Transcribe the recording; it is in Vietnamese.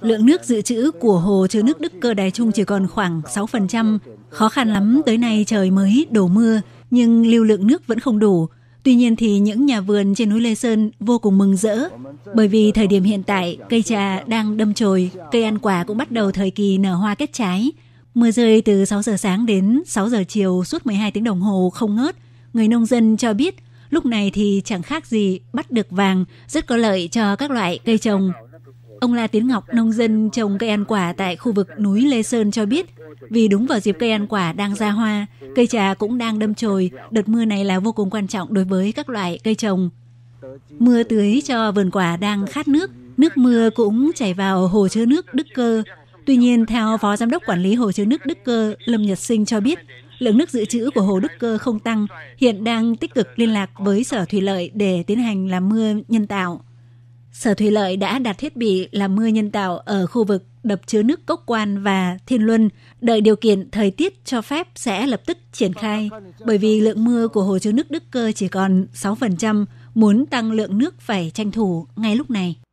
lượng nước dự trữ của hồ chứa nước Đức Cơ Đài Trung chỉ còn khoảng 6%. Khó khăn lắm tới nay trời mới đổ mưa, nhưng lưu lượng nước vẫn không đủ. Tuy nhiên thì những nhà vườn trên núi Lê Sơn vô cùng mừng rỡ, bởi vì thời điểm hiện tại cây trà đang đâm chồi, cây ăn quả cũng bắt đầu thời kỳ nở hoa kết trái. Mưa rơi từ 6 giờ sáng đến 6 giờ chiều suốt 12 tiếng đồng hồ không ngớt. Người nông dân cho biết lúc này thì chẳng khác gì bắt được vàng, rất có lợi cho các loại cây trồng. Ông La Tiến Ngọc, nông dân trồng cây ăn quả tại khu vực núi Lê Sơn cho biết, vì đúng vào dịp cây ăn quả đang ra hoa, cây trà cũng đang đâm chồi, đợt mưa này là vô cùng quan trọng đối với các loại cây trồng. Mưa tưới cho vườn quả đang khát nước, nước mưa cũng chảy vào hồ chứa nước Đức Cơ. Tuy nhiên, theo Phó Giám đốc Quản lý Hồ chứa nước Đức Cơ, Lâm Nhật Sinh cho biết, lượng nước dự trữ của hồ Đức Cơ không tăng, hiện đang tích cực liên lạc với Sở Thủy lợi để tiến hành làm mưa nhân tạo. Sở Thủy Lợi đã đặt thiết bị làm mưa nhân tạo ở khu vực đập chứa nước Cốc Quan và Thiên Luân, đợi điều kiện thời tiết cho phép sẽ lập tức triển khai, bởi vì lượng mưa của hồ chứa nước Đức Cơ chỉ còn 6%, muốn tăng lượng nước phải tranh thủ ngay lúc này.